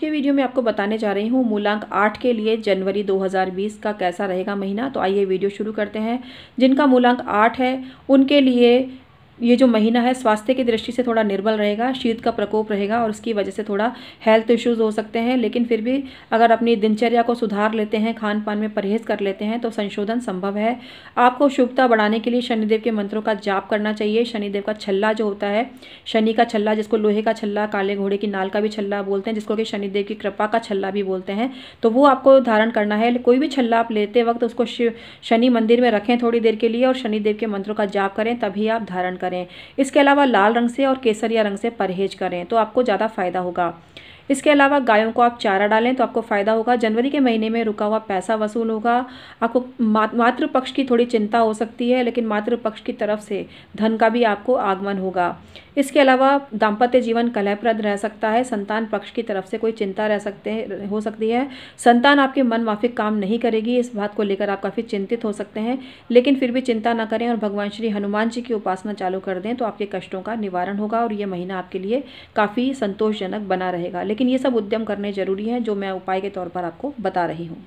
के वीडियो में आपको बताने जा रही हूँ मूलांक आठ के लिए जनवरी 2020 का कैसा रहेगा महीना तो आइए वीडियो शुरू करते हैं जिनका मूलांक आठ है उनके लिए ये जो महीना है स्वास्थ्य की दृष्टि से थोड़ा निर्बल रहेगा शीत का प्रकोप रहेगा और उसकी वजह से थोड़ा हेल्थ इश्यूज़ हो सकते हैं लेकिन फिर भी अगर अपनी दिनचर्या को सुधार लेते हैं खान पान में परहेज कर लेते हैं तो संशोधन संभव है आपको शुभता बढ़ाने के लिए शनिदेव के मंत्रों का जाप करना चाहिए शनिदेव का छल्ला जो होता है शनि का छल्ला जिसको लोहे का छल्ला काले घोड़े की नाल का भी छल्ला बोलते हैं जिसको कि शनिदेव की कृपा का छल्ला भी बोलते हैं तो वो आपको धारण करना है कोई भी छल्ला आप लेते वक्त उसको शनि मंदिर में रखें थोड़ी देर के लिए और शनिदेव के मंत्रों का जाप करें तभी आप धारण करें करें इसके अलावा लाल रंग से और केसरिया रंग से परहेज करें तो आपको ज़्यादा फ़ायदा होगा इसके अलावा गायों को आप चारा डालें तो आपको फ़ायदा होगा जनवरी के महीने में रुका हुआ पैसा वसूल होगा आपको मातृपक्ष की थोड़ी चिंता हो सकती है लेकिन मातृपक्ष की तरफ से धन का भी आपको आगमन होगा इसके अलावा दाम्पत्य जीवन कलहप्रद रह सकता है संतान पक्ष की तरफ से कोई चिंता रह सकते हैं हो सकती है संतान आपके मन माफिक काम नहीं करेगी इस बात को लेकर आप काफ़ी चिंतित हो सकते हैं लेकिन फिर भी चिंता ना करें और भगवान श्री हनुमान जी की उपासना चालू कर दें तो आपके कष्टों का निवारण होगा और ये महीना आपके लिए काफ़ी संतोषजनक बना रहेगा लेकिन ये सब उद्यम करने ज़रूरी हैं जो मैं उपाय के तौर पर आपको बता रही हूँ